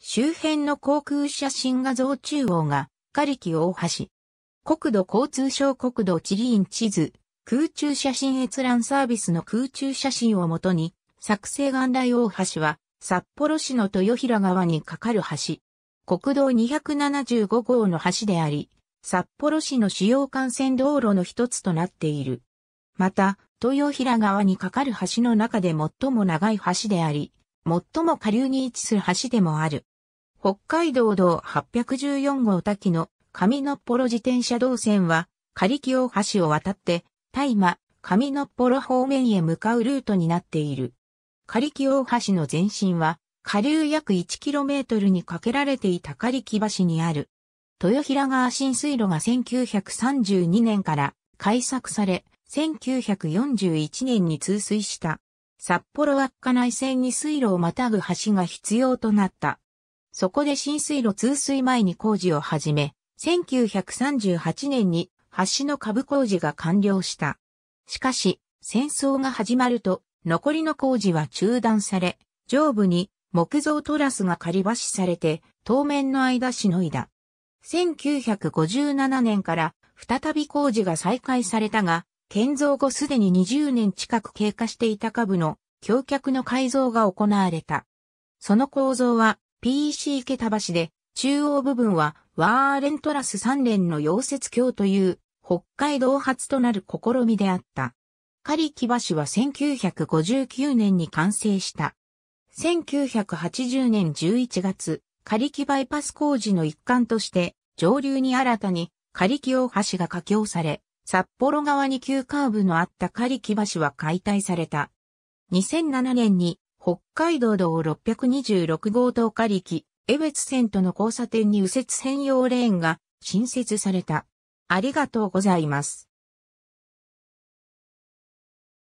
周辺の航空写真画像中央が、カリキ大橋。国土交通省国土地理院地図、空中写真閲覧サービスの空中写真をもとに、作成岩台大橋は、札幌市の豊平川に架かる橋。国道275号の橋であり、札幌市の主要幹線道路の一つとなっている。また、豊平川に架かる橋の中で最も長い橋であり、最も下流に位置する橋でもある。北海道道814号滝の上野っぽろ自転車道線は、仮清橋を渡って、大間、上野っぽろ方面へ向かうルートになっている。仮清橋の前身は、下流約 1km に架けられていた仮木橋にある。豊平川浸水路が1932年から開削され、1941年に通水した。札幌稚内線に水路をまたぐ橋が必要となった。そこで新水路通水前に工事を始め、1938年に橋の下部工事が完了した。しかし、戦争が始まると、残りの工事は中断され、上部に木造トラスが仮橋されて、当面の間しのいだ。1957年から再び工事が再開されたが、建造後すでに20年近く経過していた下部の橋脚の改造が行われた。その構造は PEC 池田橋で、中央部分はワーレントラス3連の溶接橋という北海道発となる試みであった。リ木橋は1959年に完成した。1980年11月、リ木バイパス工事の一環として、上流に新たにリ木大橋が架橋され、札幌側に急カーブのあったリ木橋は解体された。2007年に北海道道626号東狩木、江別線との交差点に右折専用レーンが新設された。ありがとうございます。